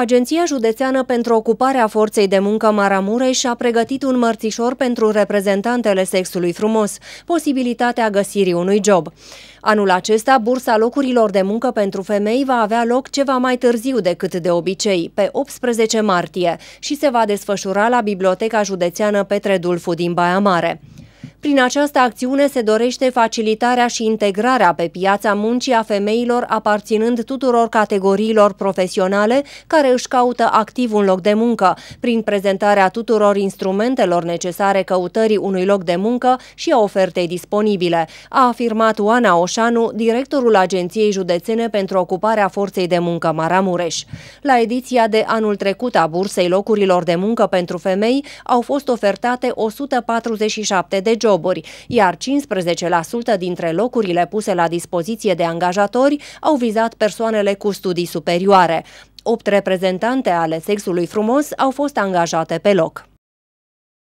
Agenția Județeană pentru Ocuparea Forței de Muncă Maramureș a pregătit un mărțișor pentru reprezentantele sexului frumos, posibilitatea găsirii unui job. Anul acesta, bursa locurilor de muncă pentru femei va avea loc ceva mai târziu decât de obicei, pe 18 martie, și se va desfășura la Biblioteca Județeană Petre Dulfu din Baia Mare. Prin această acțiune se dorește facilitarea și integrarea pe piața muncii a femeilor aparținând tuturor categoriilor profesionale care își caută activ un loc de muncă, prin prezentarea tuturor instrumentelor necesare căutării unui loc de muncă și a ofertei disponibile, a afirmat Oana Oșanu, directorul Agenției Județene pentru Ocuparea Forței de Muncă Maramureș. La ediția de anul trecut a Bursei Locurilor de Muncă pentru Femei au fost ofertate 147 de job joburi, iar 15% dintre locurile puse la dispoziție de angajatori au vizat persoanele cu studii superioare. Opt reprezentante ale sexului frumos au fost angajate pe loc.